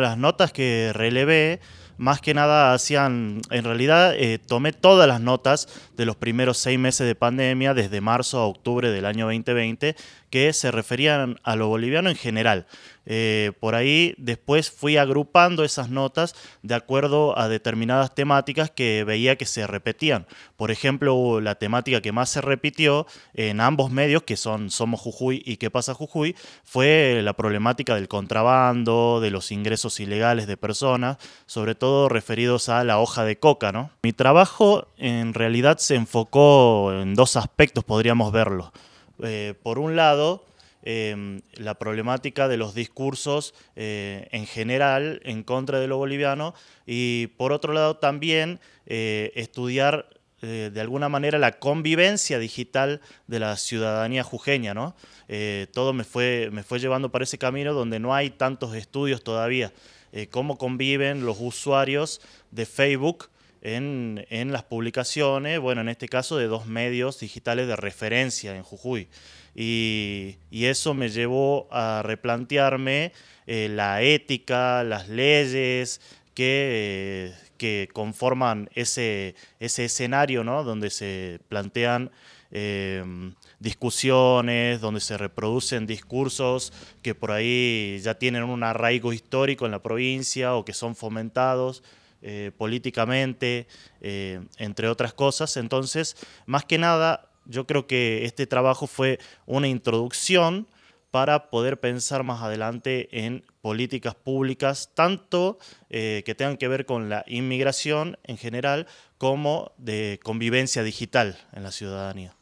las notas que relevé, más que nada hacían, en realidad eh, tomé todas las notas de los primeros seis meses de pandemia, desde marzo a octubre del año 2020, que se referían a lo boliviano en general. Eh, por ahí después fui agrupando esas notas de acuerdo a determinadas temáticas que veía que se repetían. Por ejemplo, la temática que más se repitió en ambos medios, que son Somos Jujuy y ¿Qué pasa Jujuy?, fue la problemática del contrabando, de los ingresos ilegales de personas, sobre todo referidos a la hoja de coca. Mi trabajo en realidad se enfocó en dos aspectos, podríamos verlo. Eh, por un lado, Em, la problemática de los discursos eh, en general en contra de lo boliviano y por otro lado también eh, estudiar eh, de alguna manera la convivencia digital de la ciudadanía jujeña. todo me fue, me fue llevando para ese camino donde no hay tantos estudios todavía. cómo conviven los usuarios de Facebook en, las publicaciones, bueno, en este caso de dos medios digitales de referencia en Jujuy. Y, eso me llevó a replantearme eh, la ética, las leyes que, eh, que conforman ese, escenario, Donde se plantean em, discusiones, donde se reproducen discursos que por ahí ya tienen un arraigo histórico en la provincia o que son fomentados. Eh, políticamente, eh, entre otras cosas. Entonces, más que nada, yo creo que este trabajo fue una introducción para poder pensar más adelante en políticas públicas, tanto eh, que tengan que ver con la inmigración en general como de convivencia digital en la ciudadanía.